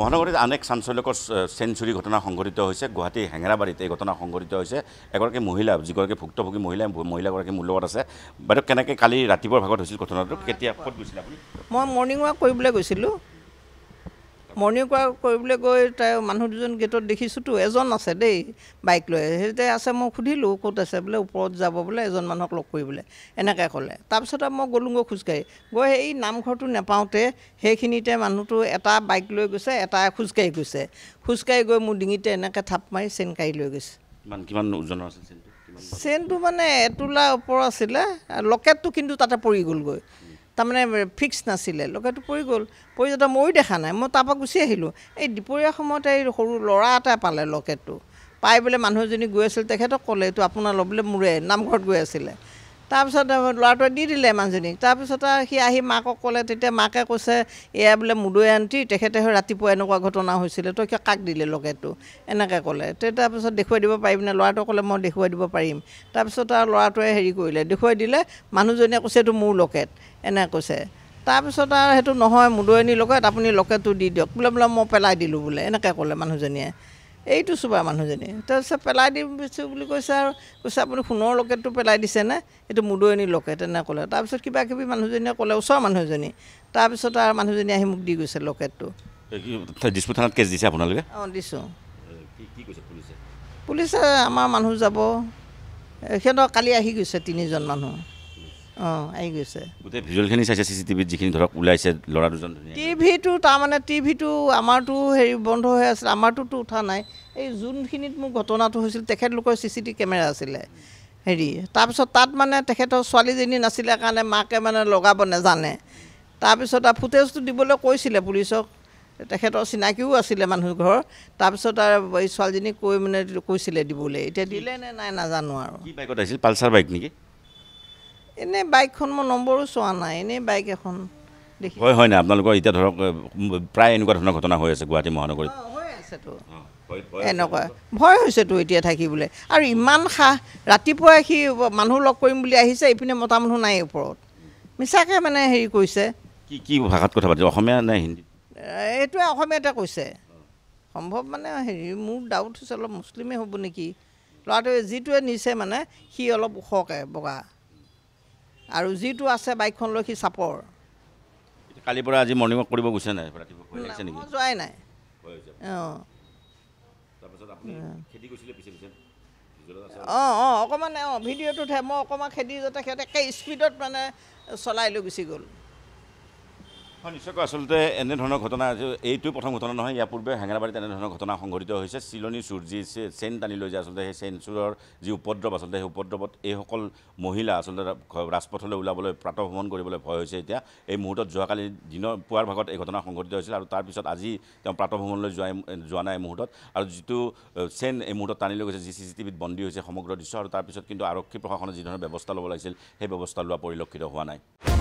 মহানগৰীত আন এক চাঞ্চল্যকৰ চেঞ্চুৰী ঘটনা সংঘটিত হৈছে গুৱাহাটী হেঙেৰাবাৰীত এই ঘটনা সংঘটিত হৈছে এগৰাকী মহিলা যিগৰাকী ভুক্তভোগী মহিলা মহিলাগৰাকী মোৰ লগত আছে বাইদেউ কেনেকৈ কালি ৰাতিপুৱাৰ ভাগত হৈছিল ঘটনাটো কেতিয়া ক'ত গৈছিলে আপুনি মই মৰ্ণিং ৱাক কৰিবলৈ গৈছিলোঁ মৰ্ণিং ৱাক কৰিবলৈ গৈ তাই মানুহ দুজন গেটত দেখিছোঁতো এজন আছে দেই বাইক লৈ সেইতে আছে মই সুধিলোঁ ক'ত আছে বোলে ওপৰত যাব বোলে এজন মানুহক লগ কৰিবলৈ এনেকৈ ক'লে তাৰপিছত আৰু মই গ'লোঁগৈ খোজকাঢ়ি গৈ সেই নামঘৰটো নেপাওঁতে সেইখিনিতে মানুহটো এটা বাইক লৈ গৈছে এটা খোজকাঢ়ি গৈছে খোজকাঢ়ি গৈ মোৰ ডিঙিতে এনেকৈ থাপ মাৰি চেন কাঢ়ি লৈ গৈছে কিমান চেনটো মানে এটোলাৰ ওপৰ আছিলে লকেটটো কিন্তু তাতে পৰি গ'লগৈ তাৰমানে ফিক্স নাছিলে লগাটো পৰি গ'ল পৰি যাওঁতে ময়ো দেখা নাই মই তাৰপৰা গুচি আহিলোঁ এই দুপৰীয়া সময়তে এই সৰু ল'ৰা এটাই পালে লকেটটো পাই বোলে মানুহজনী গৈ আছিল তেখেতক ক'লে এইটো আপোনাৰ ল'বলৈ মোৰে নামঘৰত গৈ আছিলে তাৰপিছত ল'ৰাটোৱে দি দিলে মানুহজনীক তাৰপিছত আৰু সি আহি মাকক ক'লে তেতিয়া মাকে কৈছে এয়া বোলে মুদৈ আণ্টি তেখেতে হৈ ৰাতিপুৱা এনেকুৱা ঘটনা হৈছিলে তই সি কাক দিলে লগেটো এনেকৈ ক'লে তাৰপিছত দেখুৱাই দিব পাৰিমনে ল'ৰাটোৱে ক'লে মই দেখুৱাই দিব পাৰিম তাৰপিছত আৰু ল'ৰাটোৱে হেৰি কৰিলে দেখুৱাই দিলে মানুহজনীয়ে কৈছে এইটো মোৰ লকেট এনেকৈ কৈছে তাৰপিছত আৰু সেইটো নহয় মুদৈয়নী লগত আপুনি লকেটটো দি দিয়ক বোলে বোলে মই পেলাই দিলোঁ বোলে এনেকৈ ক'লে মানুহজনীয়ে এইটো চুবাৰ মানুহজনী তাৰপিছত পেলাই দিম বুলি কৈছে আৰু কৈছে আপুনি সোণৰ লকেটটো পেলাই দিছেনে এইটো মুদৈনী লকেট এনে ক'লে তাৰপিছত কিবা কিবি মানুহজনীয়ে ক'লে ওচৰ মানুহজনী তাৰপিছত আৰু মানুহজনী আহি মোক দি গৈছে লকেটটো দিছপুৰ থানাত কেছ দিছে আপোনালোকে অঁ দিছোঁ পুলিচে আমাৰ মানুহ যাব সিহঁতৰ কালি আহি গৈছে তিনিজন মানুহ অঁ আহি গৈছে গোটেই ভিজুৱেলখিনি চাইছে চি চি টিভিত যিখিনি ধৰক ওলাইছে ল'ৰা দুজন টিভিটো তাৰমানে টিভিটো আমাৰতো হেৰি বন্ধ হৈ আছিলে আমাৰটোতো উঠা নাই এই যোনখিনিত মোৰ ঘটনাটো হৈছিল তেখেতলোকৰ চি চি টিভি কেমেৰা আছিলে হেৰি তাৰপিছত তাত মানে তেখেতৰ ছোৱালীজনী নাছিলে কাৰণে মাকে মানে লগাব নাজানে তাৰপিছত আৰু ফুটেজটো দিবলৈ কৈছিলে পুলিচক তেখেতৰ চিনাকিও আছিলে মানুহ ঘৰ তাৰপিছত আৰু এই ছোৱালীজনী কৈ মানে কৈছিলে দিবলৈ এতিয়া দিলে নে নাই নাজানো আৰু বাইকত আহিছিল পালচাৰ বাইক নেকি এনে বাইকখন মই নম্বৰো চোৱা নাই এনেই বাইক এখন দেখি হয় হয় নাই আপোনালোকৰ এতিয়া ধৰক প্ৰায় এনেকুৱা ধৰণৰ ঘটনা হৈ আছে গুৱাহাটী মহানগৰীত আছেতো এনেকুৱা ভয় হৈছেতো এতিয়া থাকিবলৈ আৰু ইমান সাহ ৰাতিপুৱাই সি মানুহ লগ কৰিম বুলি আহিছে ইপিনে মতা মানুহ নাই ওপৰত মিছাকৈ মানে হেৰি কৰিছে কি কি ভাষাত কথা পাতিছে অসমীয়া নে হিন্দী এইটোৱে অসমীয়াতে কৈছে সম্ভৱ মানে হেৰি মোৰ ডাউট হৈছে অলপ মুছলিমেই হ'ব নেকি ল'ৰাটোৱে যিটোৱে নিছে মানে সি অলপ ওখকৈ বগা আৰু যিটো আছে বাইকখন লৈ সি চাপৰ কালিৰ পৰা আজি মৰ্ণিং ৱাক কৰিব গৈছে নাই যোৱাই নাই অঁ অঁ অকণমান অঁ ভিডিঅ'টোতহে মই অকণমান খেদি যাতে সিহঁতে একে স্পীডত মানে চলাই লৈ গুচি গ'ল হয় নিশ্চয়কৈ আচলতে এনেধৰণৰ ঘটনা এইটো প্ৰথম ঘটনা নহয় ইয়াৰ পূৰ্বে হেঙেৰাবাৰীত এনেধৰণৰ ঘটনা সংঘটিত হৈছে চিলনী চুৰ যি চেইন টানি লৈ যায় আচলতে সেই চেইন চুৰৰ যি উপদ্ৰৱ আচলতে সেই উপদ্ৰৱত এইসকল মহিলা আচলতে ৰাজপথলৈ ওলাবলৈ প্ৰাতঃভ্ৰমণ কৰিবলৈ ভয় হৈছে এতিয়া এই মুহূৰ্তত যোৱাকালি দিনৰ পুৱাৰ ভাগত এই ঘটনা সংঘটিত হৈছিল আৰু তাৰপিছত আজি তেওঁ প্ৰাতঃভ্ৰমণলৈ যোৱা যোৱা নাই এই মুহূৰ্তত আৰু যিটো চেইন এই মুহূৰ্তত টানি লৈ গৈছে যি চি চি টিভিত বন্দী হৈছে সমগ্ৰ দৃশ্য আৰু তাৰপিছত কিন্তু আৰক্ষী প্ৰশাসনে যিধৰণৰ ব্যৱস্থা ল'ব লাগিছিল সেই ব্যৱস্থা লোৱা পৰিলক্ষিত হোৱা নাই